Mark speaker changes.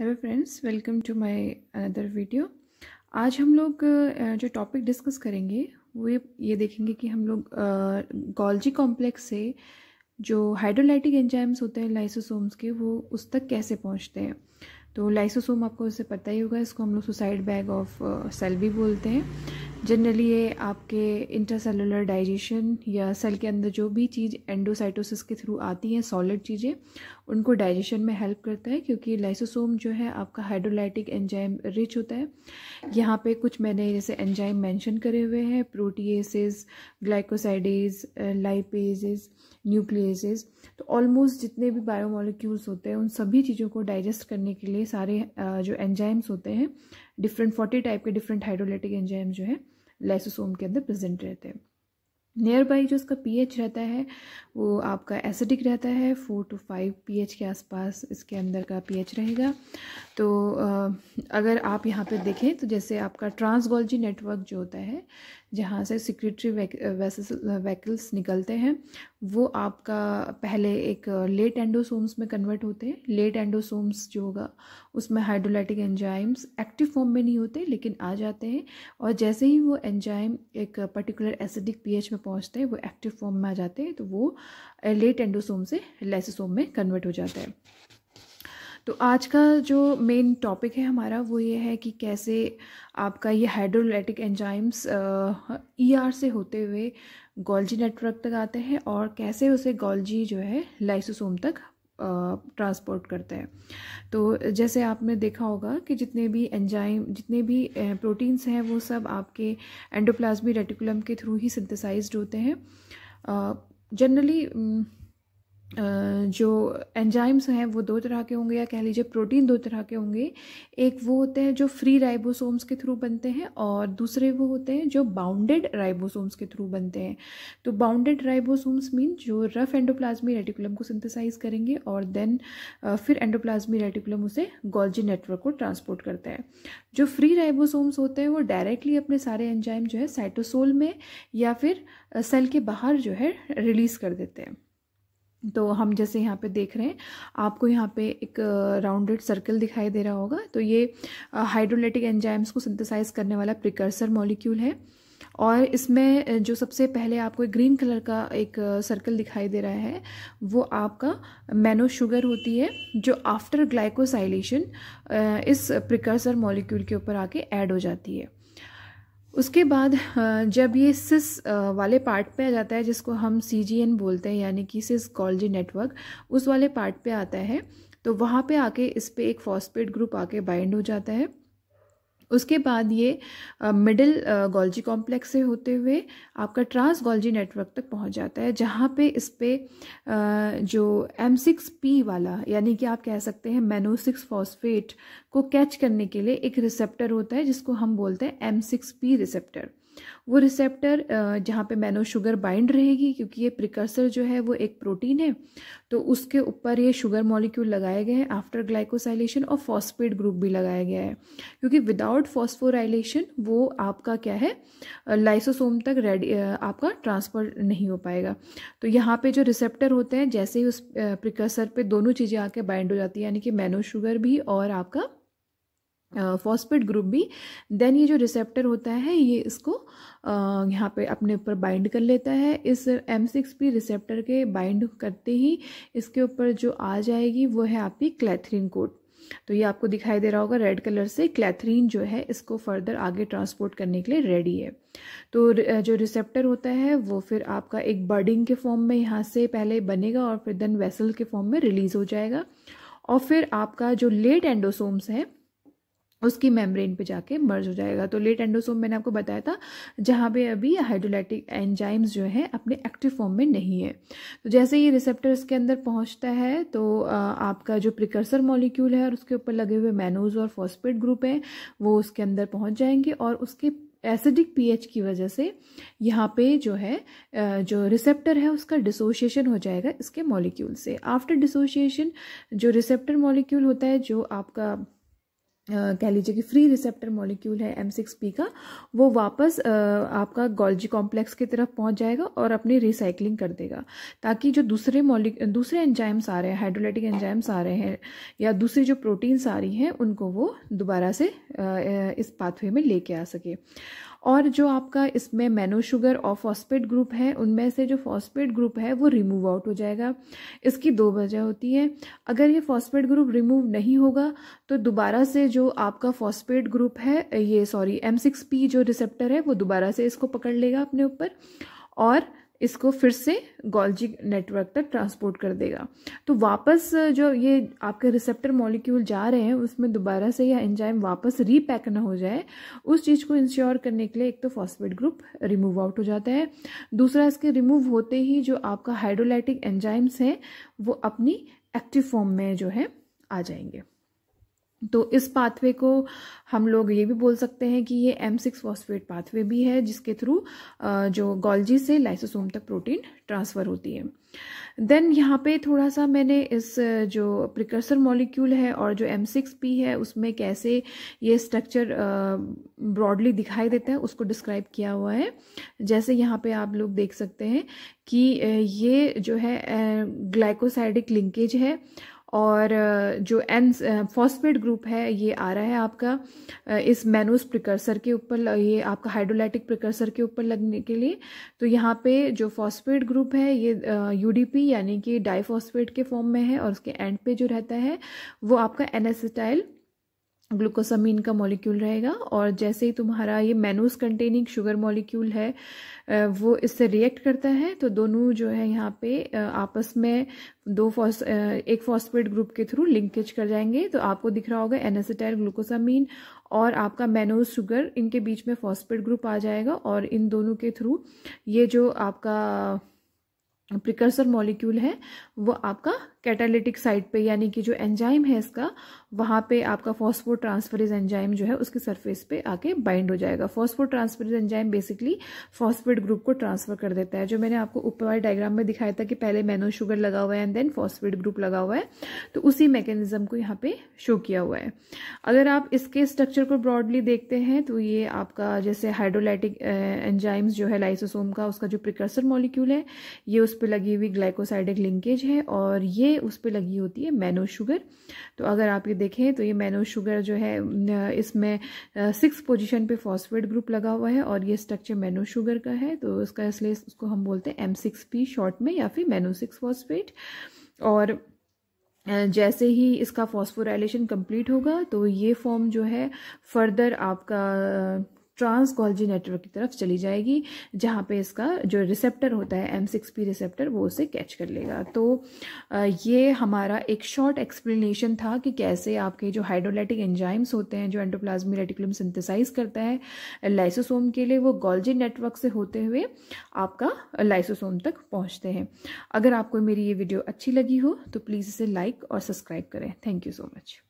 Speaker 1: hello friends welcome to my another video आज हम लोग जो टॉपिक डिस्कस करेंगे वो ये देखेंगे कि हम लोग गॉल्जी कॉम्प्लेक्स से जो हाइड्रोलाइटिक एंजाइम्स होते हैं लाइसोसोम्स के वो उस तक कैसे पहुंचते हैं तो लाइसोसोम आपको इससे पता ही होगा इसको हम लोग सुसाइड बैग ऑफ सेल भी बोलते हैं जनरली ये आपके इंटरसेलुलर डाइजेशन या सेल के अंदर जो भी चीज़ एंडोसाइटोसिस के थ्रू आती हैं सॉलिड चीज़ें उनको डाइजेशन में हेल्प करता है क्योंकि लाइसोसोम जो है आपका हाइड्रोलाइटिक एंजाइम रिच होता है यहाँ पे कुछ मैंने जैसे एंजाइम मेंशन करे हुए हैं प्रोटीएसिस ग्लाइकोसाइडेज लाइपेजेस न्यूक्लियसिस तो ऑलमोस्ट जितने भी बायोमोलिक्यूल्स होते हैं उन सभी चीज़ों को डाइजेस्ट करने के लिए सारे जो एंजाइम्स होते हैं डिफरेंट फोर्टी टाइप के डिफरेंट हाइड्रोलाइटिक एंजाइम जो है लाइसोसोम के अंदर प्रेजेंट रहते हैं नियर बाई जो उसका एच रहता है वो आपका एसिडिक रहता है फोर टू फाइव एच के आसपास इसके अंदर का एच रहेगा तो अगर आप यहाँ पर देखें तो जैसे आपका ट्रांसगोलजी नेटवर्क जो होता है जहाँ से सिक्रेटरी वैकल्स निकलते हैं वो आपका पहले एक लेट एंडोसोम्स में कन्वर्ट होते हैं लेट एंडोसोम्स जो होगा उसमें हाइड्रोलाइटिक एंजाइम्स एक्टिव फॉर्म में नहीं होते लेकिन आ जाते हैं और जैसे ही वो एंजाइम एक पर्टिकुलर एसिडिक पीएच में पहुंचते हैं वो एक्टिव फॉर्म में आ जाते हैं तो वो लेट एंडोसोम से लेसोसोम में कन्वर्ट हो जाता है तो आज का जो मेन टॉपिक है हमारा वो ये है कि कैसे आपका ये हाइड्रोलाइटिक एंजाइम्स ई आर से होते हुए गोल्जी नेटवर्क तक आते हैं और कैसे उसे गोल्जी जो है लाइसोसोम तक ट्रांसपोर्ट करता है तो जैसे आपने देखा होगा कि जितने भी एंजाइम जितने भी प्रोटीन्स हैं वो सब आपके एंडोप्लाज्मी रेटिकुलम के थ्रू ही सिंथेसाइज्ड होते हैं जनरली जो एंजाइम्स हैं वो दो तरह के होंगे या कह लीजिए प्रोटीन दो तरह के होंगे एक वो होते हैं जो फ्री राइबोसोम्स के थ्रू बनते हैं और दूसरे वो होते हैं जो बाउंडेड राइबोसोम्स के थ्रू बनते हैं तो बाउंडेड राइबोसोम्स मीन जो रफ एंडोप्लाज्मी रेटिकुलम को सिंथेसाइज करेंगे और देन फिर एंडोप्लाज्मी रेटिकुलम उसे गोल्जी नेटवर्क को ट्रांसपोर्ट करता है जो फ्री राइबोसोम्स होते हैं वो डायरेक्टली अपने सारे एंजाइम जो है साइटोसोल में या फिर सेल के बाहर जो है रिलीज़ कर देते हैं तो हम जैसे यहाँ पे देख रहे हैं आपको यहाँ पे एक राउंडेड सर्कल दिखाई दे रहा होगा तो ये हाइड्रोलेटिक एंजाइम्स को सिंथेसाइज करने वाला प्रिकर्सर मॉलिक्यूल है और इसमें जो सबसे पहले आपको ग्रीन कलर का एक सर्कल दिखाई दे रहा है वो आपका मैनो शुगर होती है जो आफ्टर ग्लाइकोसाइलेशन इस प्रिकर्सर मॉलिक्यूल के ऊपर आके ऐड हो जाती है उसके बाद जब ये सिस वाले पार्ट पे आ जाता है जिसको हम सी जी एन बोलते हैं यानी कि सिस कॉलजी नेटवर्क उस वाले पार्ट पे आता है तो वहाँ पे आके इस पर एक फॉस्पेट ग्रुप आके बाइंड हो जाता है उसके बाद ये मिडिल गोल्जी कॉम्प्लेक्स से होते हुए आपका ट्रांस गोल्जी नेटवर्क तक पहुंच जाता है जहाँ पे इस पर जो एम सिक्स पी वाला यानी कि आप कह सकते हैं मेनोसिक्स फॉस्फेट को कैच करने के लिए एक रिसेप्टर होता है जिसको हम बोलते हैं एम सिक्स पी रिसेप्टर वो रिसेप्टर जहाँ पे मैनो शुगर बाइंड रहेगी क्योंकि ये प्रिकर्सर जो है वो एक प्रोटीन है तो उसके ऊपर ये शुगर मॉलिक्यूल लगाए गए हैं आफ्टर ग्लाइकोसाइलेशन और फॉस्फेट ग्रुप भी लगाया गया है क्योंकि विदाउट फॉस्फोराइलेशन वो आपका क्या है लाइसोसोम तक रेडी आपका ट्रांसफ़र नहीं हो पाएगा तो यहाँ पर जो रिसेप्टर होते हैं जैसे ही उस प्रिकर्सर पर दोनों चीज़ें आके बाइंड हो जाती है यानी कि मैनो शुगर भी और आपका फॉस्पिट ग्रुप भी देन ये जो रिसेप्टर होता है ये इसको uh, यहाँ पे अपने ऊपर बाइंड कर लेता है इस एम सिक्स पी रिसेप्टर के बाइंड करते ही इसके ऊपर जो आ जाएगी वो है आपकी क्लैथरीन कोट तो ये आपको दिखाई दे रहा होगा रेड कलर से क्लैथरीन जो है इसको फर्दर आगे ट्रांसपोर्ट करने के लिए रेडी है तो जो रिसेप्टर होता है वो फिर आपका एक बर्डिंग के फॉर्म में यहाँ से पहले बनेगा और फिर देन वेसल के फॉर्म में रिलीज हो जाएगा और फिर आपका जो लेट एंडोसोम्स है उसकी मेम्ब्रेन पे जाके मर्ज हो जाएगा तो लेट एंडोसोम मैंने आपको बताया था जहाँ पे अभी हाइड्रोलाइटिक एंजाइम्स जो है अपने एक्टिव फॉर्म में नहीं है तो जैसे ये रिसेप्टर्स के अंदर पहुँचता है तो आपका जो प्रिकर्सर मॉलिक्यूल है और उसके ऊपर लगे हुए मैनोज और फॉस्पेट ग्रुप है वो उसके अंदर पहुँच जाएंगे और उसके एसिडिक पीएच की वजह से यहाँ पे जो है जो रिसेप्टर है उसका डिसोसिएशन हो जाएगा इसके मॉलिक्यूल से आफ्टर डिसोशिएशन जो रिसेप्टर मॉलिक्यूल होता है जो आपका कह लीजिए कि फ्री रिसेप्टर मॉलिक्यूल है एम सिक्स पी का वो वापस आपका गोल्जी कॉम्प्लेक्स की तरफ पहुंच जाएगा और अपनी रिसाइकलिंग कर देगा ताकि जो दूसरे मॉलिक दूसरे एंजाइम्स आ रहे हैं हाइड्रोलाइटिक एंजाइम्स आ रहे हैं या दूसरी जो प्रोटीन्स आ रही हैं उनको वो दोबारा से इस पाथवे में लेके आ सके और जो आपका इसमें मैनोशुगर शुगर और फॉस्पेट ग्रुप है उनमें से जो फॉस्पेट ग्रुप है वो रिमूव आउट हो जाएगा इसकी दो वजह होती है अगर ये फॉस्पेट ग्रुप रिमूव नहीं होगा तो दोबारा से जो आपका फॉस्पेट ग्रुप है ये सॉरी एम सिक्स पी जो रिसेप्टर है वो दोबारा से इसको पकड़ लेगा अपने ऊपर और इसको फिर से गोल्जी नेटवर्क तक ट्रांसपोर्ट कर देगा तो वापस जो ये आपके रिसेप्टर मॉलिक्यूल जा रहे हैं उसमें दोबारा से यह एंजाइम वापस रीपैक ना हो जाए उस चीज़ को इंश्योर करने के लिए एक तो फॉस्फेट ग्रुप रिमूव आउट हो जाता है दूसरा इसके रिमूव होते ही जो आपका हाइड्रोलाइटिक एंजाइम्स हैं वो अपनी एक्टिव फॉर्म में जो है आ जाएंगे तो इस पाथवे को हम लोग ये भी बोल सकते हैं कि ये एम सिक्स फॉस्फेट पाथवे भी है जिसके थ्रू जो गोल्जी से लाइसोसोम तक प्रोटीन ट्रांसफ़र होती है देन यहाँ पे थोड़ा सा मैंने इस जो प्रिकर्सर मॉलिक्यूल है और जो एम सिक्स पी है उसमें कैसे ये स्ट्रक्चर ब्रॉडली दिखाई देता है उसको डिस्क्राइब किया हुआ है जैसे यहाँ पे आप लोग देख सकते हैं कि ये जो है ग्लाइकोसाइडिक लिंकेज है और जो एन फॉस्फेट ग्रुप है ये आ रहा है आपका इस मैनोस प्रिकर्सर के ऊपर ये आपका हाइड्रोलाइटिक प्रिकर्सर के ऊपर लगने के लिए तो यहाँ पे जो फॉस्फेट ग्रुप है ये यूडीपी यानी कि डाइफॉस्फेट के फॉर्म में है और उसके एंड पे जो रहता है वो आपका एनएसटाइल ग्लूकोसामीन का मॉलिक्यूल रहेगा और जैसे ही तुम्हारा ये मैनूस कंटेनिंग शुगर मॉलिक्यूल है वो इससे रिएक्ट करता है तो दोनों जो है यहाँ पे आपस में दो फॉस एक फॉस्फेट ग्रुप के थ्रू लिंकेज कर जाएंगे तो आपको दिख रहा होगा एनासिटाइल ग्लूकोसामीन और आपका मैनोज शुगर इनके बीच में फॉस्फेट ग्रुप आ जाएगा और इन दोनों के थ्रू ये जो आपका प्रिकर्सर मॉलिक्यूल है वो आपका कैटालिटिक साइट पे यानी कि जो एंजाइम है इसका वहाँ पे आपका फॉस्फो ट्रांसफरिज एंजाइम जो है उसके सरफेस पे आके बाइंड हो जाएगा phosphotransferase enzyme basically phosphate group को ट्रांसफर कर देता है जो मैंने आपको ऊपर वाले डायग्राम में दिखाया था कि पहले मैनो शुगर लगा हुआ है एंड देन फॉस्फेट ग्रुप लगा हुआ है तो उसी मैकेनिज्म को यहाँ पे शो किया हुआ है अगर आप इसके स्ट्रक्चर को ब्रॉडली देखते हैं तो ये आपका जैसे हाइड्रोलाइटिक एंजाइम्स जो है लाइसोसोम का उसका जो प्रिकर्सर मॉलिक्यूल है ये उस पर लगी हुई ग्लाइकोसाइडिक लिंकेज है और ये है उस पर लगी होती है मैनो शुगर तो अगर आप ये देखें तो ये मैनो शुगर जो है इसमें सिक्स पोजीशन पे फॉस्फेट ग्रुप लगा हुआ है और ये स्ट्रक्चर मैनो शुगर का है तो इसका इसलिए उसको हम बोलते हैं एम सिक्स पी शॉर्ट में या फिर मैनो सिक्स फॉस्फेट और जैसे ही इसका फॉस्फोराइलेशन कंप्लीट होगा तो ये फॉर्म जो है फर्दर आपका ट्रांस गोल्जी नेटवर्क की तरफ चली जाएगी जहाँ पे इसका जो रिसेप्टर होता है एम सिक्स पी रिसेप्टर वो उसे कैच कर लेगा तो ये हमारा एक शॉर्ट एक्सप्लेनेशन था कि कैसे आपके जो हाइड्रोलाइटिक एंजाइम्स होते हैं जो एंडोप्लाज्मिक रेटिकुलम सिंथेसाइज करता है लाइसोसोम के लिए वो गोल्जी नेटवर्क से होते हुए आपका लाइसोसोम तक पहुँचते हैं अगर आपको मेरी ये वीडियो अच्छी लगी हो तो प्लीज़ इसे लाइक और सब्सक्राइब करें थैंक यू सो मच